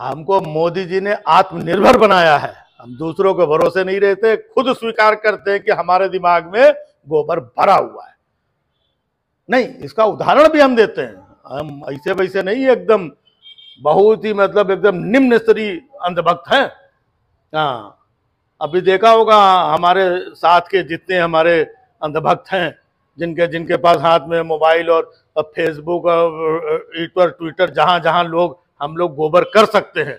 हमको मोदी जी ने आत्मनिर्भर बनाया है हम दूसरों को भरोसे नहीं रहते खुद स्वीकार करते हैं कि हमारे दिमाग में गोबर भरा हुआ है नहीं इसका उदाहरण भी हम देते हैं हम ऐसे वैसे नहीं एकदम बहुत ही मतलब एकदम निम्न स्तरीय अंधभक्त हैं हाँ अभी देखा होगा हमारे साथ के जितने हमारे अंधभक्त हैं जिनके जिनके पास हाथ में मोबाइल और फेसबुक और ट्विटर ट्विटर जहाँ जहाँ लोग हम लोग गोबर कर सकते हैं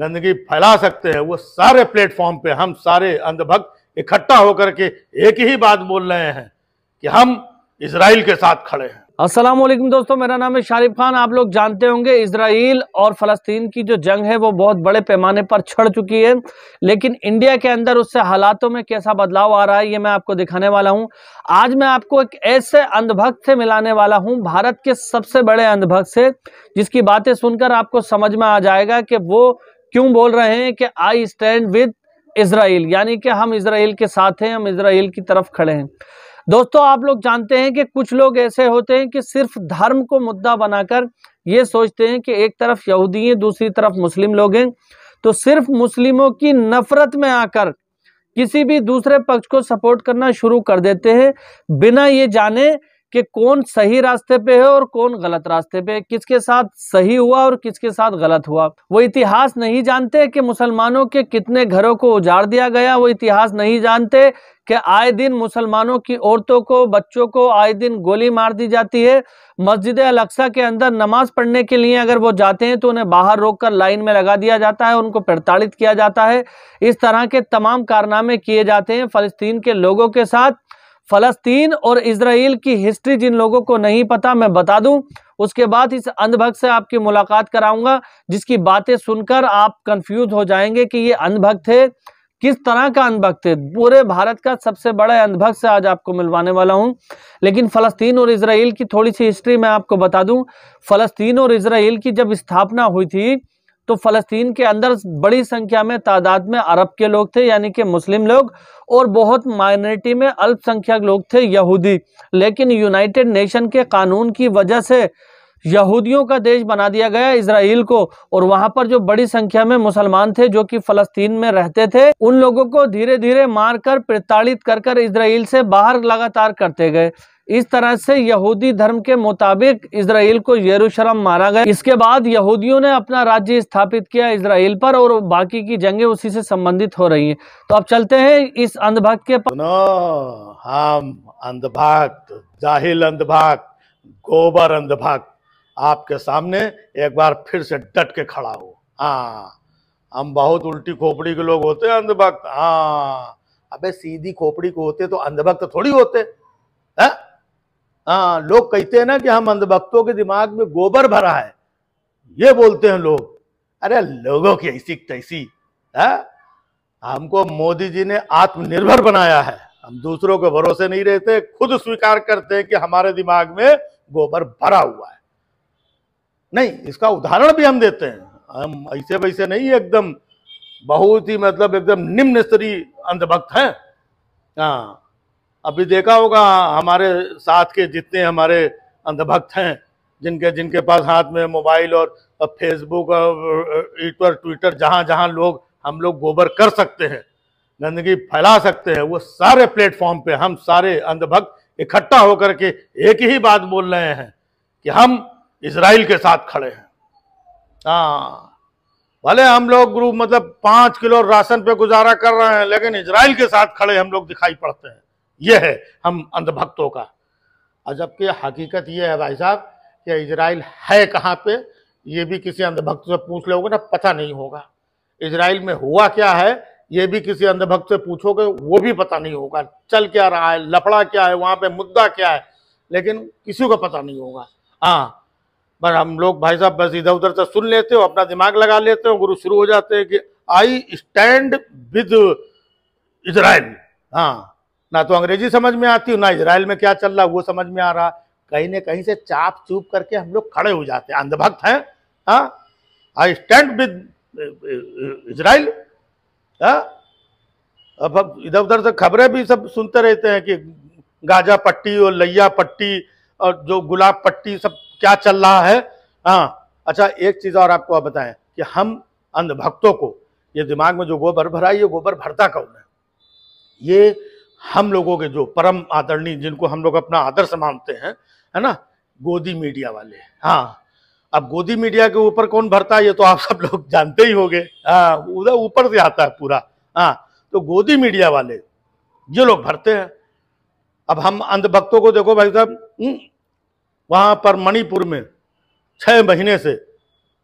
गंदगी फैला सकते हैं वो सारे प्लेटफॉर्म पे हम सारे अंधभक्त इकट्ठा होकर के एक ही बात बोल रहे हैं कि हम इसराइल के साथ खड़े हैं असलम दोस्तों मेरा नाम है शारिफ खान आप लोग जानते होंगे इसराइल और फ़लस्तीन की जो जंग है वो बहुत बड़े पैमाने पर छड़ चुकी है लेकिन इंडिया के अंदर उससे हालातों में कैसा बदलाव आ रहा है ये मैं आपको दिखाने वाला हूँ आज मैं आपको एक ऐसे अंधभक्त से मिलाने वाला हूँ भारत के सबसे बड़े अंधभक्त से जिसकी बातें सुनकर आपको समझ में आ जाएगा कि वो क्यों बोल रहे हैं कि आई स्टैंड विद इसराइल यानी कि हम इसराइल के साथ हैं हम इसराइल की तरफ खड़े हैं दोस्तों आप लोग जानते हैं कि कुछ लोग ऐसे होते हैं कि सिर्फ धर्म को मुद्दा बनाकर ये सोचते हैं कि एक तरफ यहूदी हैं दूसरी तरफ मुस्लिम लोग हैं तो सिर्फ मुस्लिमों की नफरत में आकर किसी भी दूसरे पक्ष को सपोर्ट करना शुरू कर देते हैं बिना ये जाने कि कौन सही रास्ते पे है और कौन गलत रास्ते पे है किसके साथ सही हुआ और किसके साथ गलत हुआ वो इतिहास नहीं जानते कि मुसलमानों के कितने घरों को उजाड़ दिया गया वो इतिहास नहीं जानते कि आए दिन मुसलमानों की औरतों को बच्चों को आए दिन गोली मार दी जाती है मस्जिद अलक्सा के अंदर नमाज पढ़ने के लिए अगर वो जाते हैं तो उन्हें बाहर रोककर लाइन में लगा दिया जाता है उनको प्रताड़ित किया जाता है इस तरह के तमाम कारनामे किए जाते हैं फ़लस्तीन के लोगों के साथ फ़लस्तीन और इसराइल की हिस्ट्री जिन लोगों को नहीं पता मैं बता दूं उसके बाद इस अंधभक्त से आपकी मुलाकात कराऊंगा जिसकी बातें सुनकर आप कंफ्यूज हो जाएंगे कि ये अंधभक्त है किस तरह का अंधभक्त है पूरे भारत का सबसे बड़ा अंधभक्त से आज आपको मिलवाने वाला हूं लेकिन फ़लस्तीन और इसराइल की थोड़ी सी हिस्ट्री मैं आपको बता दूं फ़लस्तीन और इसराइल की जब स्थापना हुई थी तो फ़लस्तीन के अंदर बड़ी संख्या में तादाद में अरब के लोग थे यानी कि मुस्लिम लोग और बहुत माइनॉरिटी में अल्पसंख्यक लोग थे यहूदी लेकिन यूनाइटेड नेशन के कानून की वजह से यहूदियों का देश बना दिया गया इसराइल को और वहां पर जो बड़ी संख्या में मुसलमान थे जो कि फलस्तीन में रहते थे उन लोगों को धीरे धीरे मारकर प्रताड़ित कर कर इसराइल से बाहर लगातार करते गए इस तरह से यहूदी धर्म के मुताबिक इसराइल को यरूशलम मारा गया इसके बाद यहूदियों ने अपना राज्य स्थापित किया इसराइल पर और बाकी की जंगें उसी से संबंधित हो रही हैं तो अब चलते हैं इस अंधभक्त के पास हम अंधभक्त जाहिल अंधभक्त गोबर अंधभक्त आपके सामने एक बार फिर से डट के खड़ा हो हाँ हम बहुत उल्टी खोपड़ी के लोग होते हैं अंधभक्त हाँ अबे सीधी खोपड़ी को होते तो अंधभक्त थोड़ी होते है हाँ लोग कहते हैं ना कि हम अंधभक्तों के दिमाग में गोबर भरा है ये बोलते हैं लोग अरे लोगों की ऐसी तैसी है हमको मोदी जी ने आत्मनिर्भर बनाया है हम दूसरों के भरोसे नहीं रहते खुद स्वीकार करते हैं कि हमारे दिमाग में गोबर भरा हुआ है नहीं इसका उदाहरण भी हम देते हैं हम ऐसे वैसे नहीं एकदम बहुत ही मतलब एकदम निम्न स्तरीय अंधभक्त हैं हाँ अभी देखा होगा हमारे साथ के जितने हमारे अंधभक्त हैं जिनके जिनके पास हाथ में मोबाइल और फेसबुक और ट्विटर जहाँ जहाँ लोग हम लोग गोबर कर सकते हैं गंदगी फैला सकते हैं वो सारे प्लेटफॉर्म पे हम सारे अंधभक्त इकट्ठा होकर के एक ही बात बोल रहे हैं कि हम इसराइल के साथ खड़े हैं हाँ भले हम लोग ग्रुप मतलब पांच किलो राशन पे गुजारा कर रहे हैं लेकिन इसराइल के साथ खड़े हम लोग दिखाई पड़ते हैं यह है हम अंधभक्तों का और जबकि हकीकत यह है भाई साहब कि इसराइल है कहाँ पे ये भी किसी अंधभक्त से पूछ लोगे ना पता नहीं होगा इसराइल में हुआ क्या है ये भी किसी अंधभक्त से पूछोगे वो भी पता नहीं होगा चल क्या रहा है लफड़ा क्या है वहां पे मुद्दा क्या है लेकिन किसी को पता नहीं होगा हाँ पर हम लोग भाई साहब बस इधर उधर से सुन लेते हो अपना दिमाग लगा लेते हो गुरु शुरू हो जाते हैं कि आई स्टैंड विद इसराइल हाँ ना तो अंग्रेजी समझ में आती हो ना इसराइल में क्या चल रहा वो समझ में आ रहा कहीं ना कहीं से चाप चूप करके हम लोग खड़े हो जाते हैं अंधभक्त हैं हाँ आई स्टैंड विद इसराइल अब अब इधर उधर से खबरें भी सब सुनते रहते हैं कि गाजा पट्टी और लैया पट्टी और जो गुलाब पट्टी सब क्या चल रहा है हाँ अच्छा एक चीज़ और आपको आप बताएं कि हम अंधभक्तों को ये दिमाग में जो गोबर भरा ये गोबर भरता कौन है ये हम लोगों के जो परम आदरणीय जिनको हम लोग अपना आदर्श मानते हैं है ना गोदी मीडिया वाले हाँ अब गोदी मीडिया के ऊपर कौन भरता है ये तो आप सब लोग जानते ही होंगे हाँ उधर ऊपर से आता है पूरा हाँ तो गोदी मीडिया वाले ये लोग भरते हैं अब हम अंधभक्तों को देखो भाई साहब हम्म, वहाँ पर मणिपुर में छः महीने से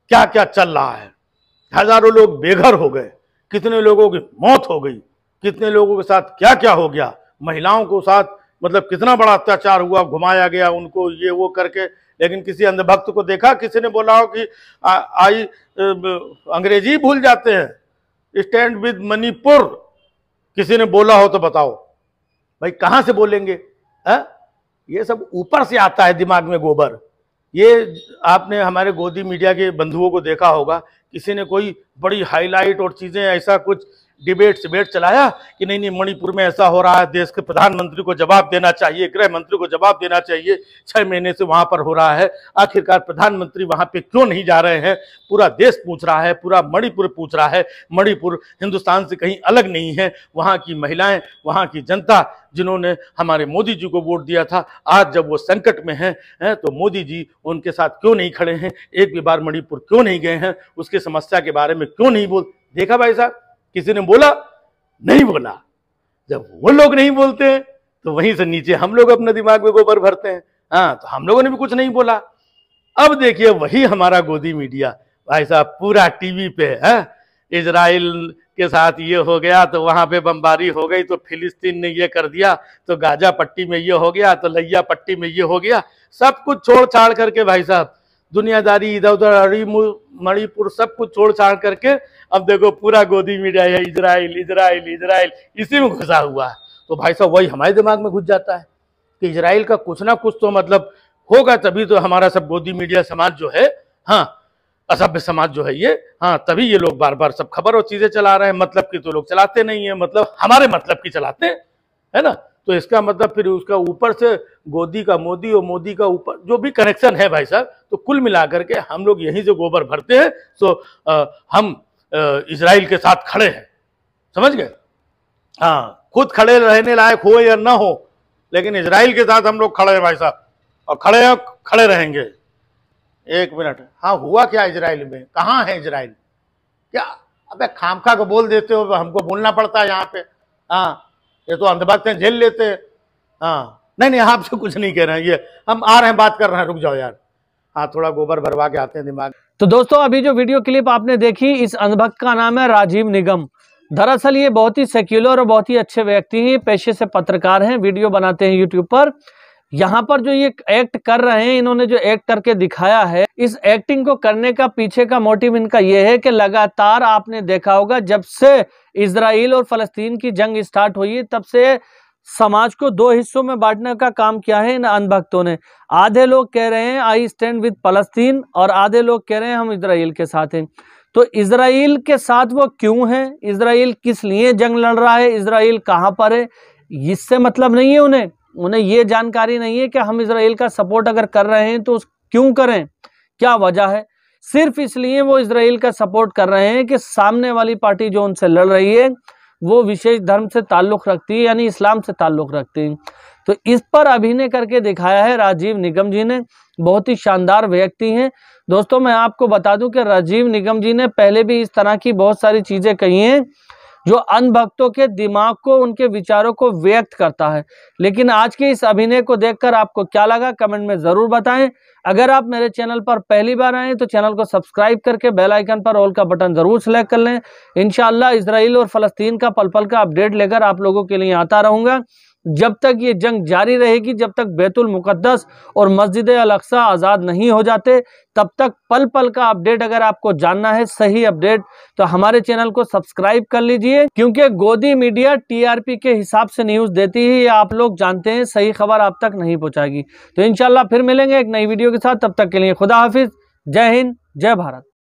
क्या क्या चल रहा है हजारों लोग बेघर हो गए कितने लोगों की मौत हो गई कितने लोगों के साथ क्या क्या हो गया महिलाओं को साथ मतलब कितना बड़ा अत्याचार हुआ घुमाया गया उनको ये वो करके लेकिन किसी अंधभक्त को देखा किसी ने बोला हो कि आई अंग्रेजी भूल जाते हैं स्टैंड विद मणिपुर किसी ने बोला हो तो बताओ भाई कहाँ से बोलेंगे है? हाँ? ये सब ऊपर से आता है दिमाग में गोबर ये आपने हमारे गोदी मीडिया के बंधुओं को देखा होगा किसी ने कोई बड़ी हाईलाइट और चीज़ें ऐसा कुछ डिबेट सिबेट चलाया कि नहीं नहीं मणिपुर में ऐसा हो रहा है देश के प्रधानमंत्री को जवाब देना चाहिए गृह मंत्री को जवाब देना चाहिए छह महीने से वहां पर हो रहा है आखिरकार प्रधानमंत्री वहां पे क्यों नहीं जा रहे हैं पूरा देश पूछ रहा है पूरा मणिपुर पूछ रहा है मणिपुर हिंदुस्तान से कहीं अलग नहीं है वहाँ की महिलाएं वहाँ की जनता जिन्होंने हमारे मोदी जी को वोट दिया था आज जब वो संकट में हैं तो मोदी जी उनके साथ क्यों नहीं खड़े हैं एक भी बार मणिपुर क्यों नहीं गए हैं उसकी समस्या के बारे में क्यों नहीं बोल देखा भाई साहब किसी ने बोला नहीं बोला जब वो लोग नहीं बोलते तो वहीं से नीचे हम लोग अपने दिमाग में गोबर भरते हैं हाँ तो हम लोगों ने भी कुछ नहीं बोला अब देखिए वही हमारा गोदी मीडिया भाई साहब पूरा टीवी पे है इसराइल के साथ ये हो गया तो वहां पे बमबारी हो गई तो फिलिस्तीन ने ये कर दिया तो गाजा पट्टी में ये हो गया तो लैया पट्टी में ये हो गया सब कुछ छोड़ छाड़ करके भाई साहब दुनियादारी इधर उधर अड़ी मणिपुर सब कुछ छोड़ छाड़ करके अब देखो पूरा गोदी मीडिया है इजराइल इजराइल इजराइल इसी में घुसा हुआ है तो भाई साहब वही हमारे दिमाग में घुस जाता है कि इसराइल का कुछ ना कुछ तो मतलब होगा तभी तो हमारा सब गोदी मीडिया समाज जो है हाँ असभ्य समाज जो है ये हाँ तभी ये लोग बार बार सब खबर और चीजें चला रहे हैं मतलब की तो लोग चलाते नहीं है मतलब हमारे मतलब की चलाते है ना तो इसका मतलब फिर उसका ऊपर से गोदी का मोदी और मोदी का ऊपर जो भी कनेक्शन है भाई साहब तो कुल मिलाकर के हम लोग यहीं से गोबर भरते हैं सो आ, हम इसराइल के साथ खड़े हैं समझ गए हाँ खुद खड़े रहने लायक हो या ना हो लेकिन इसराइल के साथ हम लोग खड़े हैं भाई साहब और खड़े हैं खड़े रहेंगे एक मिनट हाँ हुआ क्या इसराइल में कहाँ है इसराइल क्या अबे खामखा को बोल देते हो हमको बोलना पड़ता है यहाँ पे हाँ ये तो अंधभक्त हैं झेल लेते हैं हाँ नहीं नहीं आपसे तो कुछ नहीं कह रहे हैं ये हम आ रहे हैं बात कर रहे हैं रुक जाओ यार हाँ थोड़ा गोबर भरवा के आते हैं दिमाग तो दोस्तों अभी जो वीडियो क्लिप आपने देखी इस अंधभक्त का नाम है राजीव निगम दरअसल ये बहुत ही सेक्युलर और बहुत ही अच्छे व्यक्ति हैं पेशे से पत्रकार हैं वीडियो बनाते हैं यूट्यूब पर यहाँ पर जो ये एक्ट कर रहे हैं इन्होंने जो एक्ट करके दिखाया है इस एक्टिंग को करने का पीछे का मोटिव इनका यह है कि लगातार आपने देखा होगा जब से इसराइल और फलस्तीन की जंग स्टार्ट हुई तब से समाज को दो हिस्सों में बांटने का काम किया है इन अनभक्तों ने आधे लोग कह रहे हैं आई स्टैंड विद फलस्तीन और आधे लोग कह रहे हैं हम इसराइल के साथ हैं तो इसराइल के साथ वो क्यों हैं इसराइल किस लिए जंग लड़ रहा है इसराइल कहाँ पर है इससे मतलब नहीं है उन्हें उन्हें ये जानकारी नहीं है कि हम इसराइल का सपोर्ट अगर कर रहे हैं तो उस क्यों करें क्या वजह है सिर्फ इसलिए वो इसराइल का सपोर्ट कर रहे हैं कि सामने वाली पार्टी जो उनसे लड़ रही है वो विशेष धर्म से ताल्लुक़ रखती है यानी इस्लाम से ताल्लुक़ रखती है तो इस पर अभिनय करके दिखाया है राजीव निगम जी ने बहुत ही शानदार व्यक्ति हैं दोस्तों मैं आपको बता दूं कि राजीव निगम जी ने पहले भी इस तरह की बहुत सारी चीज़ें कही हैं जो अनभक्तों के दिमाग को उनके विचारों को व्यक्त करता है लेकिन आज के इस अभिनय को देखकर आपको क्या लगा कमेंट में ज़रूर बताएं अगर आप मेरे चैनल पर पहली बार आएँ तो चैनल को सब्सक्राइब करके बेल आइकन पर ऑल का बटन ज़रूर सेलेक्ट कर लें इन इसराइल और फ़लस्तीन का पल पल का अपडेट लेकर आप लोगों के लिए आता रहूँगा जब तक ये जंग जारी रहेगी जब तक बैतुल मुकद्दस और मस्जिद अलक्सा आज़ाद नहीं हो जाते तब तक पल पल का अपडेट अगर आपको जानना है सही अपडेट तो हमारे चैनल को सब्सक्राइब कर लीजिए क्योंकि गोदी मीडिया टीआरपी के हिसाब से न्यूज़ देती है ये आप लोग जानते हैं सही खबर आप तक नहीं पहुँचाएगी तो इन फिर मिलेंगे एक नई वीडियो के साथ तब तक के लिए खुदा हाफिज़ जय हिंद जय भारत